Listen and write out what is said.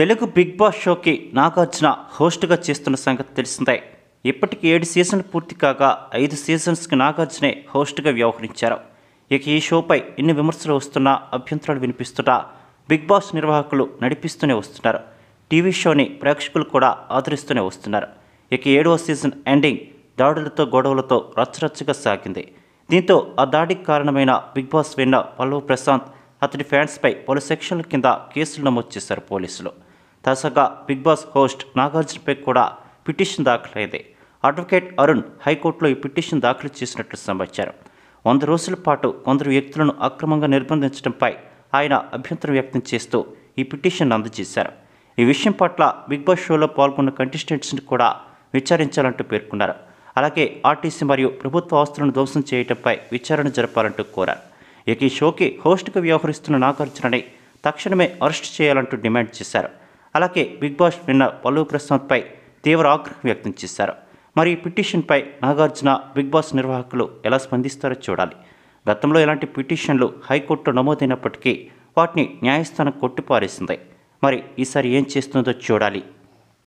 Telugu big boss షోకి నాగార్జున హోస్ట్గా చేస్తున్న సంగతి తెలిసిందే ఇప్పటికి ఏడు సీజన్లు పూర్తి కాగా ఐదు సీజన్స్కి నాగార్జునే హోస్ట్గా వ్యవహరించారు ఇక ఈ షోపై ఎన్ని విమర్శలు వస్తున్నా అభ్యంతరాలు వినిపిస్తున్నా బిగ్ బాస్ నిర్వాహకులు నడిపిస్తూనే వస్తున్నారు టీవీ షోని ప్రేక్షకులు కూడా ఆదరిస్తూనే వస్తున్నారు ఇక ఏడవ సీజన్ ఎండింగ్ దాడులతో గొడవలతో రచ్చరచ్చగా సాగింది దీంతో ఆ దాడికి కారణమైన బిగ్ బాస్ విన్న పల్లవ్ ప్రశాంత్ అతడి ఫ్యాన్స్పై పలు సెక్షన్ల కింద కేసులు నమోదు చేశారు పోలీసులు తాజాగా బిగ్ బాస్ హోస్ట్ నాగార్జునపై కూడా పిటిషన్ దాఖలైంది అడ్వకేట్ అరుణ్ హైకోర్టులో ఈ పిటిషన్ దాఖలు చేసినట్లు సమాచారం వంద రోజుల పాటు కొందరు వ్యక్తులను అక్రమంగా నిర్బంధించడంపై ఆయన అభ్యంతరం వ్యక్తం చేస్తూ ఈ పిటిషన్ అందజేశారు ఈ విషయం పట్ల బిగ్ బాస్ షోలో పాల్గొన్న కంటెస్టెంట్స్ని కూడా విచారించాలంటూ పేర్కొన్నారు అలాగే ఆర్టీసీ మరియు ప్రభుత్వ ఆస్తులను ధ్వంసం చేయడంపై విచారణ జరపాలంటూ కోరారు ఇక ఈ షోకి హోస్ట్గా వ్యవహరిస్తున్న నాగార్జునని తక్షణమే అరెస్ట్ చేయాలంటూ డిమాండ్ చేశారు అలాగే బిగ్ బాస్ నిన్న పలు ప్రసాద్పై తీవ్ర ఆగ్రహం వ్యక్తం చేశారు మరి పిటిషన్పై నాగార్జున బిగ్ బాస్ నిర్వాహకులు ఎలా స్పందిస్తారో చూడాలి గతంలో ఇలాంటి పిటిషన్లు హైకోర్టులో నమోదైనప్పటికీ వాటిని న్యాయస్థానం కొట్టిపారేసింది మరి ఈసారి ఏం చేస్తుందో చూడాలి